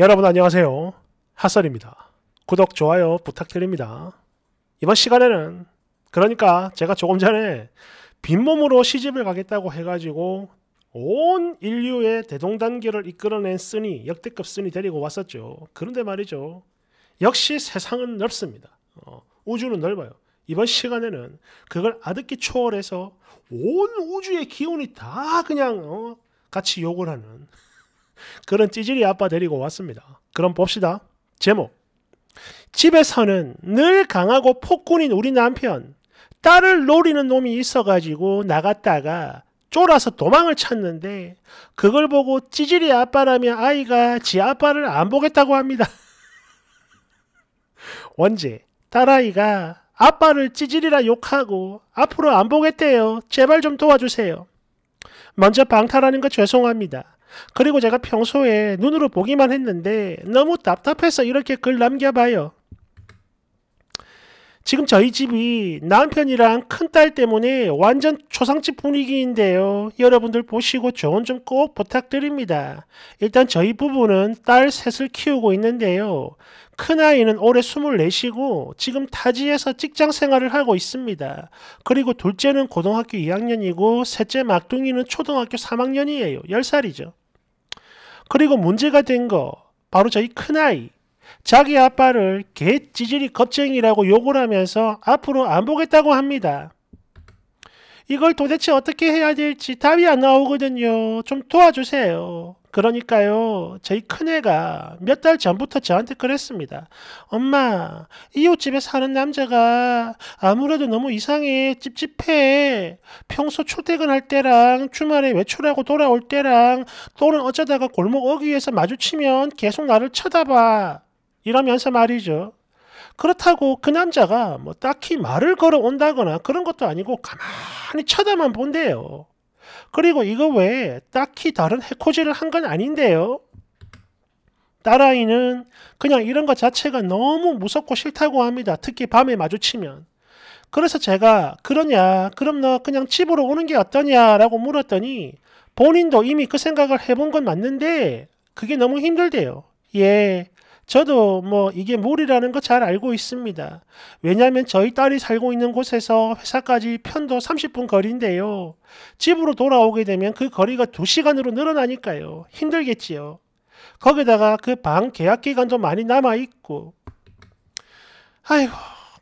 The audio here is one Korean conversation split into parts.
여러분 안녕하세요. 핫설입니다. 구독, 좋아요 부탁드립니다. 이번 시간에는 그러니까 제가 조금 전에 빈몸으로 시집을 가겠다고 해가지고 온 인류의 대동단계를 이끌어낸 쓰니 역대급 쓰니 데리고 왔었죠. 그런데 말이죠. 역시 세상은 넓습니다. 어, 우주는 넓어요. 이번 시간에는 그걸 아득히 초월해서 온 우주의 기운이 다 그냥 어, 같이 욕을 하는 그런 찌질이 아빠 데리고 왔습니다. 그럼 봅시다. 제목. 집에서는 늘 강하고 폭군인 우리 남편. 딸을 노리는 놈이 있어가지고 나갔다가 쫄아서 도망을 쳤는데 그걸 보고 찌질이 아빠라며 아이가 지 아빠를 안 보겠다고 합니다. 언제 딸아이가 아빠를 찌질이라 욕하고 앞으로 안 보겠대요. 제발 좀 도와주세요. 먼저 방탈하는 거 죄송합니다. 그리고 제가 평소에 눈으로 보기만 했는데 너무 답답해서 이렇게 글 남겨봐요. 지금 저희 집이 남편이랑 큰 딸 때문에 완전 초상집 분위기인데요. 여러분들 보시고 조언 좀 꼭 부탁드립니다. 일단 저희 부부는 딸 셋을 키우고 있는데요. 큰아이는 올해 24시고 지금 타지에서 직장 생활을 하고 있습니다. 그리고 둘째는 고등학교 2학년이고 셋째 막둥이는 초등학교 3학년이에요. 10살이죠. 그리고 문제가 된 거 바로 저희 큰아이 자기 아빠를 개 찌질이 겁쟁이라고 욕을 하면서 앞으로 안 보겠다고 합니다. 이걸 도대체 어떻게 해야 될지 답이 안 나오거든요. 좀 도와주세요. 그러니까요, 저희 큰애가 몇 달 전부터 저한테 그랬습니다. 엄마, 이웃집에 사는 남자가 아무래도 너무 이상해, 찝찝해. 평소 출퇴근할 때랑 주말에 외출하고 돌아올 때랑 또는 어쩌다가 골목 어귀에서 마주치면 계속 나를 쳐다봐. 이러면서 말이죠. 그렇다고 그 남자가 뭐 딱히 말을 걸어 온다거나 그런 것도 아니고 가만히 쳐다만 본대요. 그리고 이거 외에 딱히 다른 해코지를 한 건 아닌데요. 딸아이는 그냥 이런 것 자체가 너무 무섭고 싫다고 합니다. 특히 밤에 마주치면. 그래서 제가 그러냐 그럼 너 그냥 집으로 오는 게 어떠냐라고 물었더니 본인도 이미 그 생각을 해본 건 맞는데 그게 너무 힘들대요. 예 저도 뭐 이게 몰이라는 거 잘 알고 있습니다. 왜냐하면 저희 딸이 살고 있는 곳에서 회사까지 편도 30분 거리인데요. 집으로 돌아오게 되면 그 거리가 2시간으로 늘어나니까요. 힘들겠지요. 거기다가 그 방 계약 기간도 많이 남아있고. 아이고,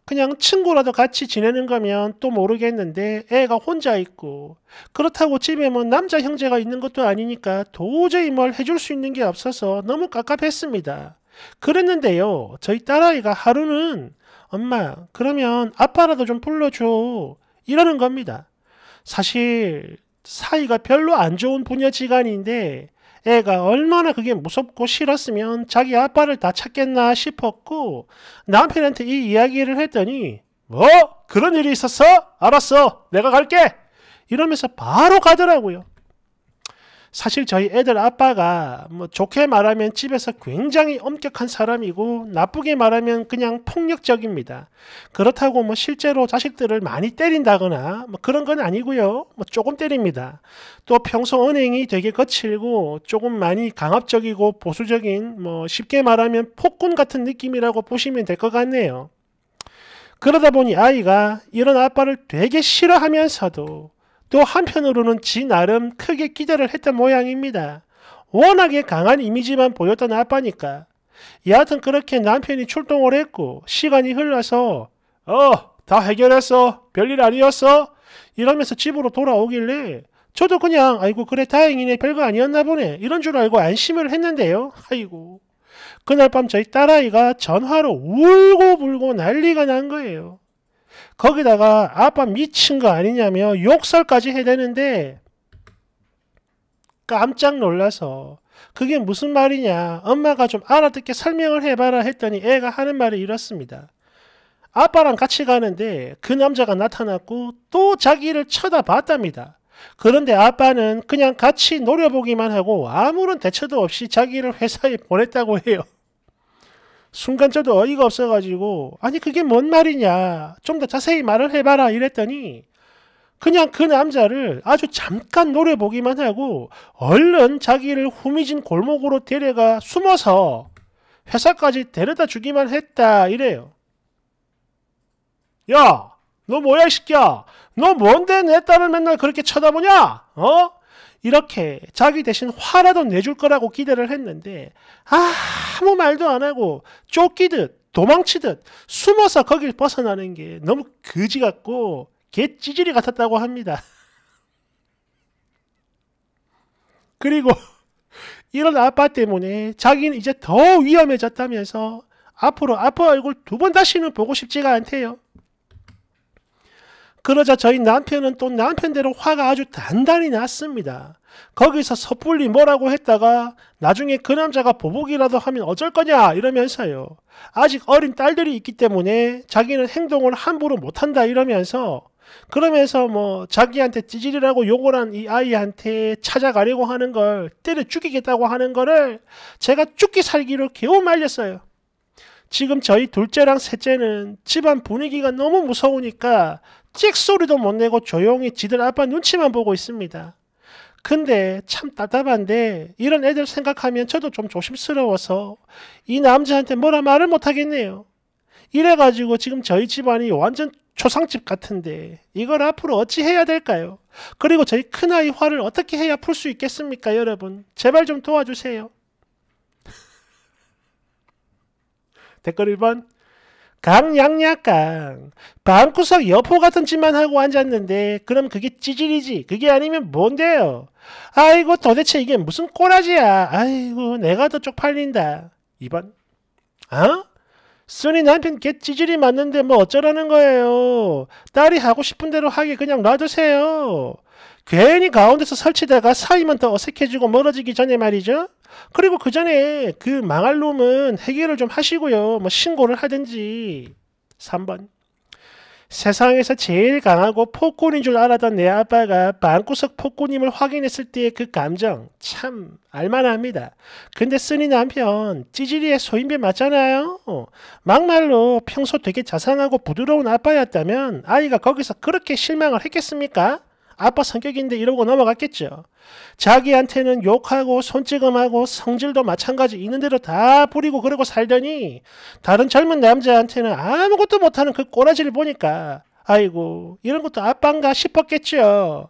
그냥 친구라도 같이 지내는 거면 또 모르겠는데 애가 혼자 있고 그렇다고 집에 뭐 남자 형제가 있는 것도 아니니까 도저히 뭘 해줄 수 있는 게 없어서 너무 깝깝했습니다. 그랬는데요. 저희 딸아이가 하루는 엄마, 그러면 아빠라도 좀 불러줘. 이러는 겁니다. 사실 사이가 별로 안 좋은 부녀 지간인데 애가 얼마나 그게 무섭고 싫었으면 자기 아빠를 다 찾겠나 싶었고 남편한테 이 이야기를 했더니 뭐? 그런 일이 있었어? 알았어. 내가 갈게. 이러면서 바로 가더라고요. 사실 저희 애들 아빠가 뭐 좋게 말하면 집에서 굉장히 엄격한 사람이고 나쁘게 말하면 그냥 폭력적입니다. 그렇다고 뭐 실제로 자식들을 많이 때린다거나 뭐 그런 건 아니고요. 뭐 조금 때립니다. 또 평소 은행이 되게 거칠고 조금 많이 강압적이고 보수적인 뭐 쉽게 말하면 폭군 같은 느낌이라고 보시면 될 것 같네요. 그러다 보니 아이가 이런 아빠를 되게 싫어하면서도 또 한편으로는 지 나름 크게 기대를 했던 모양입니다. 워낙에 강한 이미지만 보였던 아빠니까. 여하튼 그렇게 남편이 출동을 했고 시간이 흘러서 어 다 해결했어 별일 아니었어 이러면서 집으로 돌아오길래 저도 그냥 아이고 그래 다행이네 별거 아니었나 보네 이런 줄 알고 안심을 했는데요 아이고 그날 밤 저희 딸아이가 전화로 울고불고 난리가 난 거예요 거기다가 아빠 미친 거 아니냐며 욕설까지 해대는데 깜짝 놀라서 그게 무슨 말이냐 엄마가 좀 알아듣게 설명을 해봐라 했더니 애가 하는 말이 이렇습니다. 아빠랑 같이 가는데 그 남자가 나타났고 또 자기를 쳐다봤답니다. 그런데 아빠는 그냥 같이 노려보기만 하고 아무런 대처도 없이 자기를 회사에 보냈다고 해요. 순간적으로 어이가 없어가지고 아니 그게 뭔 말이냐 좀 더 자세히 말을 해봐라 이랬더니 그냥 그 남자를 아주 잠깐 노래 보기만 하고 얼른 자기를 후미진 골목으로 데려가 숨어서 회사까지 데려다 주기만 했다 이래요. 야, 너 뭐야 이 새끼야? 너 뭔데 내 딸을 맨날 그렇게 쳐다보냐? 어? 이렇게 자기 대신 화라도 내줄 거라고 기대를 했는데 아, 무 말도 안 하고 쫓기듯 도망치듯 숨어서 거길 벗어나는 게 너무 거지 같고 개 찌질이 같았다고 합니다. 그리고 이런 아빠 때문에 자기는 이제 더 위험해졌다면서 앞으로 아빠 얼굴 두 번 다시는 보고 싶지가 않대요. 그러자 저희 남편은 또 남편대로 화가 아주 단단히 났습니다. 거기서 섣불리 뭐라고 했다가 나중에 그 남자가 보복이라도 하면 어쩔 거냐 이러면서요. 아직 어린 딸들이 있기 때문에 자기는 행동을 함부로 못한다 이러면서 그러면서 뭐 자기한테 찌질이라고 욕을 한 이 아이한테 찾아가려고 하는 걸 때려 죽이겠다고 하는 거를 제가 죽기 살기로 겨우 말렸어요. 지금 저희 둘째랑 셋째는 집안 분위기가 너무 무서우니까 찍소리도 못 내고 조용히 지들 아빠 눈치만 보고 있습니다. 근데 참 답답한데 이런 애들 생각하면 저도 좀 조심스러워서 이 남자한테 뭐라 말을 못하겠네요. 이래가지고 지금 저희 집안이 완전 초상집 같은데 이걸 앞으로 어찌 해야 될까요? 그리고 저희 큰아이 화를 어떻게 해야 풀 수 있겠습니까 여러분? 제발 좀 도와주세요. 댓글 1번 다 양약강 방구석 여포 같은 짓만 하고 앉았는데 그럼 그게 찌질이지 그게 아니면 뭔데요? 아이고 도대체 이게 무슨 꼬라지야 아이고 내가 더 쪽팔린다 2번 어? 순이 남편 개 찌질이 맞는데 뭐 어쩌라는 거예요 딸이 하고 싶은 대로 하게 그냥 놔두세요 괜히 가운데서 설치다가 사이만 더 어색해지고 멀어지기 전에 말이죠 그리고 그 전에 그 망할 놈은 해결을 좀 하시고요. 뭐 신고를 하든지. 3번. 세상에서 제일 강하고 폭군인 줄 알았던 내 아빠가 방구석 폭군임을 확인했을 때의 그 감정 참 알만합니다. 근데 쓰니 남편 찌질이의 소인배 맞잖아요. 막말로 평소 되게 자상하고 부드러운 아빠였다면 아이가 거기서 그렇게 실망을 했겠습니까? 아빠 성격인데 이러고 넘어갔겠죠. 자기한테는 욕하고 손찌검하고 성질도 마찬가지 있는 대로 다 부리고 그러고 살더니 다른 젊은 남자한테는 아무것도 못하는 그 꼬라지를 보니까 아이고 이런 것도 아빠인가 싶었겠죠.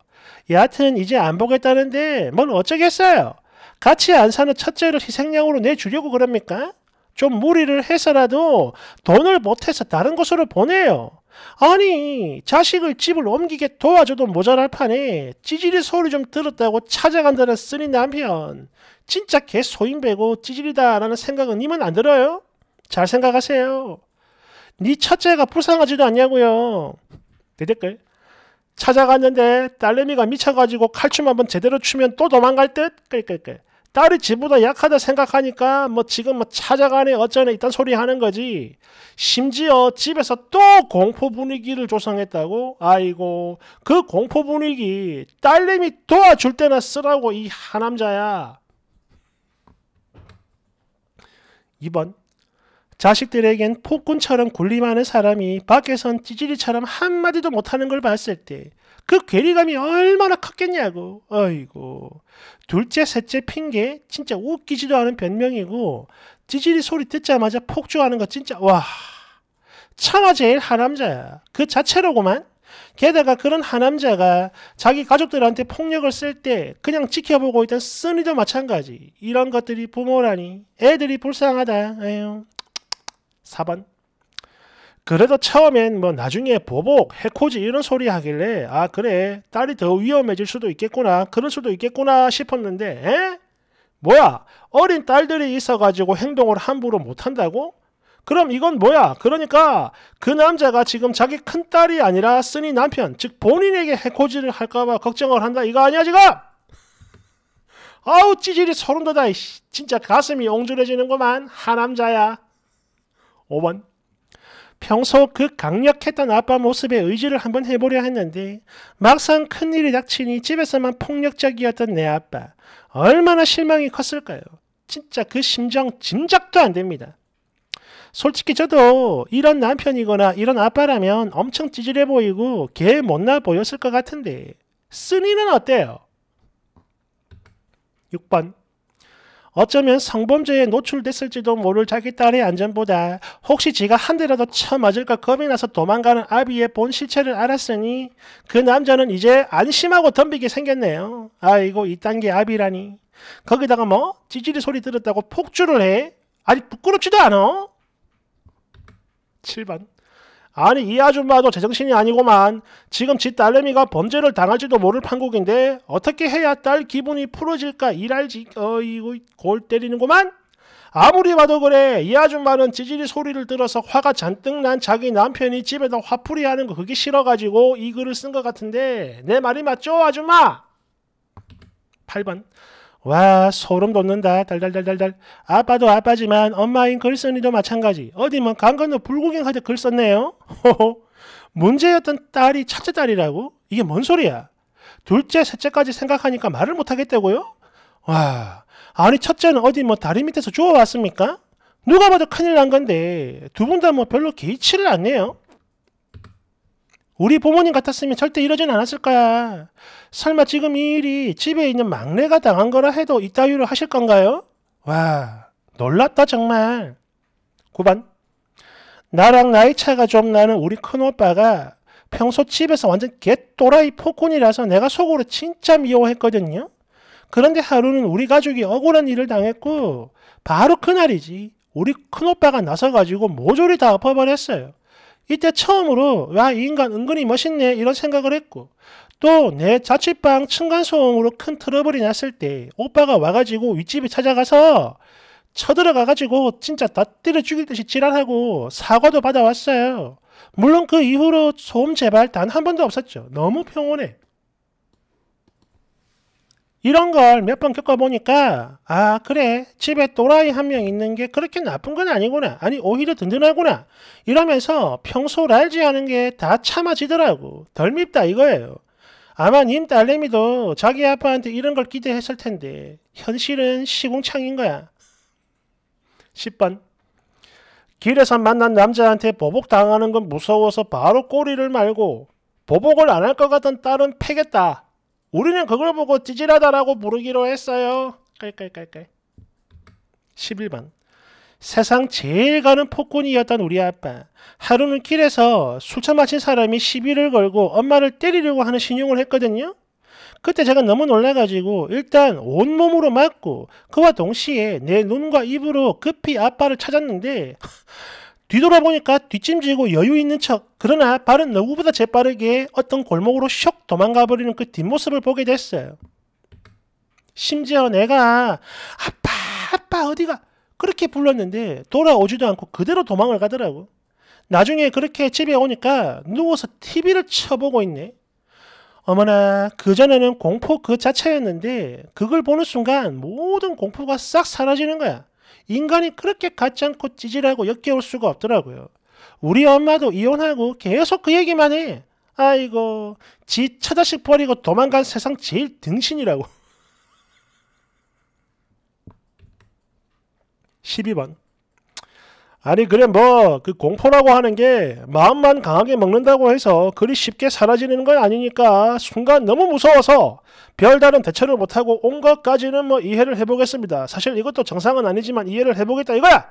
여하튼 이제 안 보겠다는데 뭘 어쩌겠어요. 같이 안 사는 첫째를 희생양으로 내주려고 그럽니까? 좀 무리를 해서라도 돈을 못해서 다른 곳으로 보내요. 아니 자식을 집을 옮기게 도와줘도 모자랄 판에 찌질이 소리 좀 들었다고 찾아간다는 쓰니 남편 진짜 개소인배고 찌질이다라는 생각은 님은 안 들어요? 잘 생각하세요. 네 첫째가 불쌍하지도 않냐고요. 내 댓글 찾아갔는데 딸내미가 미쳐가지고 칼춤 한번 제대로 추면 또 도망갈 듯? 끌끌끌 딸이 지보다 약하다 생각하니까 뭐 지금 뭐 찾아가네 어쩌네 이딴 소리 하는 거지. 심지어 집에서 또 공포 분위기를 조성했다고? 아이고 그 공포 분위기 딸님이 도와줄 때나 쓰라고 이 하남자야. 2번 자식들에겐 폭군처럼 군림하는 사람이 밖에선 찌질이처럼 한마디도 못하는 걸 봤을 때그 괴리감이 얼마나 컸겠냐고. 어이고. 둘째, 셋째 핑계, 진짜 웃기지도 않은 변명이고, 찌질이 소리 듣자마자 폭주하는 거 진짜, 와. 차마 제일 하남자야. 그 자체로구만. 게다가 그런 하남자가 자기 가족들한테 폭력을 쓸 때 그냥 지켜보고 있던 쓰니도 마찬가지. 이런 것들이 부모라니. 애들이 불쌍하다. 에휴. 4번. 그래도 처음엔 뭐 나중에 보복, 해코지 이런 소리 하길래 아 그래 딸이 더 위험해질 수도 있겠구나 그럴 수도 있겠구나 싶었는데 에? 뭐야 어린 딸들이 있어가지고 행동을 함부로 못한다고? 그럼 이건 뭐야? 그러니까 그 남자가 지금 자기 큰 딸이 아니라 쓰니 남편, 즉 본인에게 해코지를 할까봐 걱정을 한다 이거 아니야 지금? 아우 찌질이 소름 돋아 진짜 가슴이 옹졸해지는구만 하 남자야 5번 평소 그 강력했던 아빠 모습에 의지를 한번 해보려 했는데 막상 큰일이 닥치니 집에서만 폭력적이었던 내 아빠 얼마나 실망이 컸을까요? 진짜 그 심정 짐작도 안 됩니다. 솔직히 저도 이런 남편이거나 이런 아빠라면 엄청 찌질해 보이고 개 못나 보였을 것 같은데 쓰니는 어때요? 6번 어쩌면 성범죄에 노출됐을지도 모를 자기 딸의 안전보다 혹시 지가 한 대라도 쳐맞을까 겁이 나서 도망가는 아비의 본 실체를 알았으니 그 남자는 이제 안심하고 덤비게 생겼네요. 아이고 이딴게 아비라니. 거기다가 뭐 지질이 소리 들었다고 폭주를 해? 아직 부끄럽지도 않어 7번 아니 이 아줌마도 제정신이 아니고만 지금 지 딸내미가 범죄를 당할지도 모를 판국인데 어떻게 해야 딸 기분이 풀어질까 일할지 어이구골 때리는구만 아무리 봐도 그래 이 아줌마는 지질이 소리를 들어서 화가 잔뜩 난 자기 남편이 집에다 화풀이하는 거 그게 싫어가지고 이 글을 쓴 것 같은데 내 말이 맞죠 아줌마 8번 와 소름 돋는다 달달달달달 아빠도 아빠지만 엄마인 글쓴이도 마찬가지 어디뭐강 건너 불구경하듯 글 썼네요 호호 문제였던 딸이 첫째 딸이라고? 이게 뭔 소리야 둘째 셋째까지 생각하니까 말을 못하겠다고요? 와 아니 첫째는 어디 뭐 다리 밑에서 주워왔습니까? 누가 봐도 큰일 난 건데 두 분 다 뭐 별로 개의치를 않네요 우리 부모님 같았으면 절대 이러진 않았을 거야. 설마 지금 이 일이 집에 있는 막내가 당한 거라 해도 이따위로 하실 건가요? 와, 놀랐다 정말. 9번. 나랑 나이 차가 좀 나는 우리 큰오빠가 평소 집에서 완전 개또라이 폭군이라서 내가 속으로 진짜 미워했거든요. 그런데 하루는 우리 가족이 억울한 일을 당했고 바로 그날이지. 우리 큰오빠가 나서가지고 모조리 다 엎어버렸어요. 이때 처음으로 와 인간 은근히 멋있네 이런 생각을 했고 또 내 자취방 층간소음으로 큰 트러블이 났을 때 오빠가 와가지고 윗집에 찾아가서 쳐들어가가지고 진짜 다 때려 죽일 듯이 지랄하고 사과도 받아왔어요. 물론 그 이후로 소음 재발 단 한 번도 없었죠. 너무 평온해. 이런 걸 몇 번 겪어보니까 아 그래 집에 또라이 한 명 있는 게 그렇게 나쁜 건 아니구나 아니 오히려 든든하구나 이러면서 평소 랄지하는 게 다 참아지더라고 덜 밉다 이거예요 아마 님 딸내미도 자기 아빠한테 이런 걸 기대했을 텐데 현실은 시궁창인 거야 10번 길에서 만난 남자한테 보복당하는 건 무서워서 바로 꼬리를 말고 보복을 안 할 것 같던 딸은 패겠다 우리는 그걸 보고 찌질하다라고 부르기로 했어요. 깔깔깔깔. 11번. 세상 제일 가는 폭군이었던 우리 아빠. 하루는 길에서 술차 마친 사람이 시비를 걸고 엄마를 때리려고 하는 신용을 했거든요. 그때 제가 너무 놀라가지고 일단 온몸으로 맞고 그와 동시에 내 눈과 입으로 급히 아빠를 찾았는데 뒤돌아보니까 뒷짐지고 여유 있는 척 그러나 발은 누구보다 재빠르게 어떤 골목으로 쇽 도망가버리는 그 뒷모습을 보게 됐어요. 심지어 내가 아빠 아빠 어디가 그렇게 불렀는데 돌아오지도 않고 그대로 도망을 가더라고. 나중에 그렇게 집에 오니까 누워서 TV를 쳐보고 있네. 어머나 그전에는 공포 그 자체였는데 그걸 보는 순간 모든 공포가 싹 사라지는 거야. 인간이 그렇게 같지 않고 찌질하고 역겨울 수가 없더라고요. 우리 엄마도 이혼하고 계속 그 얘기만 해. 아이고, 지 차자식 버리고 도망간 세상 제일 등신이라고. 12번. 아니 그래 뭐 그 공포라고 하는 게 마음만 강하게 먹는다고 해서 그리 쉽게 사라지는 건 아니니까 순간 너무 무서워서 별다른 대처를 못하고 온 것까지는 뭐 이해를 해보겠습니다. 사실 이것도 정상은 아니지만 이해를 해보겠다 이거야.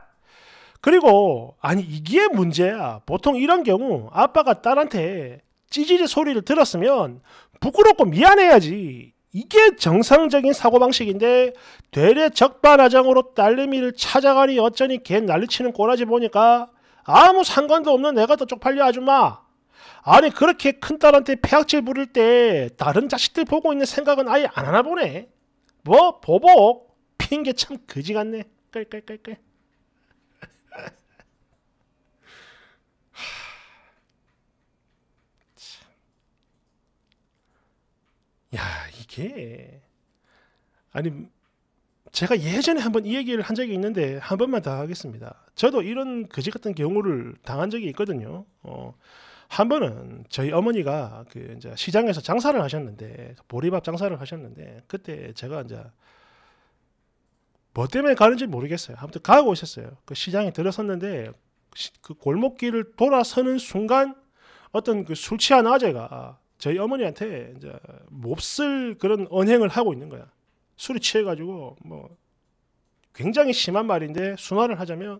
그리고 아니 이게 문제야. 보통 이런 경우 아빠가 딸한테 찌질이 소리를 들었으면 부끄럽고 미안해야지. 이게 정상적인 사고방식인데 되레 적반하장으로 딸내미를 찾아가니 어쩌니 걔 난리치는 꼬라지 보니까 아무 상관도 없는 내가더 쪽팔려 아줌마. 아니 그렇게 큰딸한테 폐악질 부릴 때 다른 자식들 보고 있는 생각은 아예 안 하나 보네. 뭐 보복 핑계 참 그지 같네. 깔깔깔깔. 야 이게 아니 제가 예전에 한 번 이 얘기를 한 적이 있는데 한 번만 더 하겠습니다. 저도 이런 거지 같은 경우를 당한 적이 있거든요. 어, 한 번은 저희 어머니가 그 이제 시장에서 장사를 하셨는데 보리밥 장사를 하셨는데 그때 제가 이제 뭐 때문에 가는지 모르겠어요. 아무튼 가고 오셨어요그 시장에 들어섰는데 그 골목길을 돌아서는 순간 어떤 그 술 취한 아재가 저희 어머니한테 이제 몹쓸 그런 언행을 하고 있는 거야. 술이 취해가지고 뭐 굉장히 심한 말인데 순화를 하자면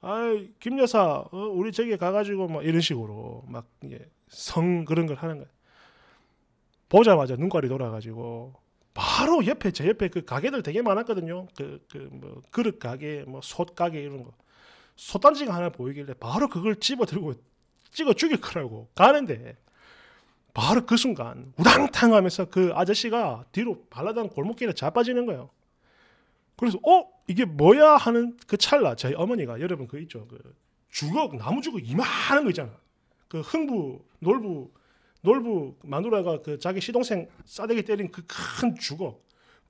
아이 김 여사 어, 우리 저기 가가지고 뭐 이런 식으로 막 예, 성 그런 걸 하는 거야. 보자마자 눈깔이 돌아가지고 바로 옆에 저 옆에 그 가게들 되게 많았거든요. 그 그 뭐 그릇 가게 뭐솥 가게 이런 거 솥단지가 하나 보이길래 바로 그걸 집어 들고 찍어 죽일 거라고 가는데 바로 그 순간 우당탕 하면서 그 아저씨가 뒤로 발라당 골목길에 자빠지는 거예요. 그래서 어 이게 뭐야 하는 그 찰나 저희 어머니가 여러분 그 있죠 그 주걱 나무 주걱 이만한 거 있잖아 그 흥부 놀부 놀부 마누라가 그 자기 시동생 싸대기 때린 그 큰 주걱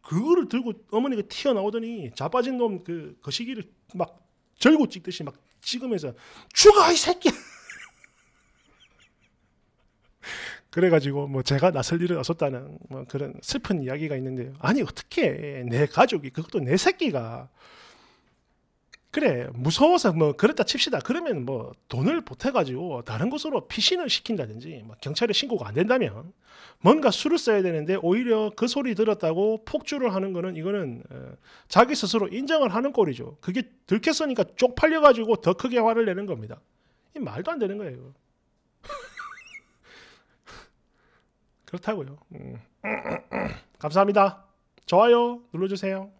그거를 들고 어머니가 튀어나오더니 자빠진 놈 그 거시기를 막 절고 찍듯이 막 찍으면서 죽어 이 새끼 그래가지고 뭐 제가 나설 일은 없었다는 뭐 그런 슬픈 이야기가 있는데요. 아니 어떻게 내 가족이 그것도 내 새끼가 그래 무서워서 뭐그렇다 칩시다 그러면 뭐 돈을 보태가지고 다른 곳으로 피신을 시킨다든지 뭐 경찰에 신고가 안 된다면 뭔가 수를 써야 되는데 오히려 그 소리 들었다고 폭주를 하는 거는 이거는 어, 자기 스스로 인정을 하는 꼴이죠 그게 들켰으니까 쪽팔려가지고 더 크게 화를 내는 겁니다 이 말도 안 되는 거예요 그렇다고요. 음. 감사합니다. 좋아요 눌러주세요.